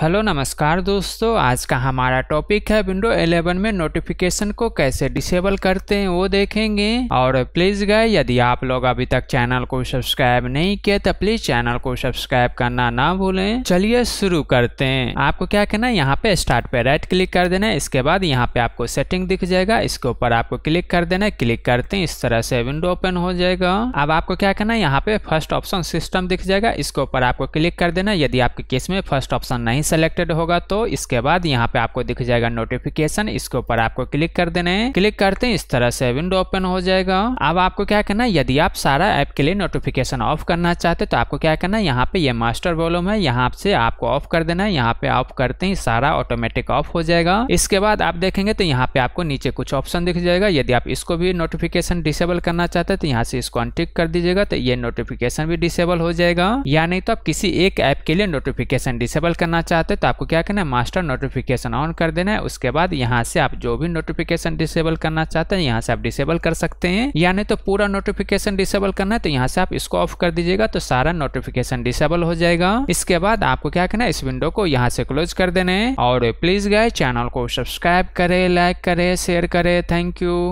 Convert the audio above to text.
hello नमस्कार दोस्तों आज का हमारा टॉपिक है विंडो 11 में नोटिफिकेशन को कैसे डिसेबल करते हैं वो देखेंगे और प्लीज गए यदि आप लोग अभी तक चैनल को सब्सक्राइब नहीं किया तो प्लीज चैनल को सब्सक्राइब करना ना भूलें चलिए शुरू करते हैं आपको क्या करना है यहाँ पे स्टार्ट पे राइट क्लिक कर देना है इसके बाद यहाँ पे आपको सेटिंग दिख जाएगा इसके ऊपर आपको क्लिक कर देना है क्लिक करते हैं इस तरह से विंडो ओपन हो जाएगा अब आपको क्या करना है यहाँ पे फर्स्ट ऑप्शन सिस्टम दिख जाएगा इसके ऊपर आपको क्लिक कर देना यदि आपके केस में फर्स्ट ऑप्शन नहीं सेलेक्टेड होगा तो इसके बाद यहाँ पे आपको दिख जाएगा नोटिफिकेशन इसके ऊपर आपको क्लिक कर देना है क्लिक करते हैं इस तरह से विंडो ओपन हो जाएगा अब आपको क्या करना यदि आप सारा ऐप के लिए नोटिफिकेशन ऑफ करना चाहते तो आपको क्या करना यहाँ पे ये मास्टर वॉल्यूम है यहाँ से आपको ऑफ कर देना है यहाँ पे ऑफ करते ही सारा ऑटोमेटिक ऑफ हो जाएगा इसके बाद आप देखेंगे तो यहाँ पे आपको नीचे कुछ ऑप्शन दिख जाएगा यदि आप इसको भी नोटिफिकेशन डिसेबल करना चाहते हैं तो यहाँ से इसको अनटिक कर दीजिएगा तो ये नोटिफिकेशन भी डिसेबल हो जाएगा या नहीं तो आप किसी एक ऐप के लिए नोटिफिकेशन डिसेबल करना चाहते चाहते हो तो आपको क्या करना है मास्टर नोटिफिकेशन ऑन कर देना है उसके बाद यहाँ से आप जो भी नोटिफिकेशन डिसेबल करना चाहते हैं यहाँ से आप डिसेबल कर सकते हैं या नहीं तो पूरा नोटिफिकेशन डिसेबल करना है तो यहाँ से आप इसको ऑफ कर दीजिएगा तो सारा नोटिफिकेशन डिसेबल हो जाएगा इसके बाद आपको क्या करना है इस विंडो को यहाँ से क्लोज कर देना है और प्लीज गए चैनल को सब्सक्राइब करे लाइक करे शेयर करे थैंक यू